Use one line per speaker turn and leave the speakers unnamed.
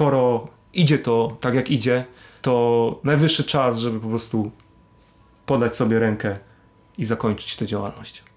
skoro idzie to tak jak idzie, to najwyższy czas, żeby po prostu podać sobie rękę i zakończyć tę działalność.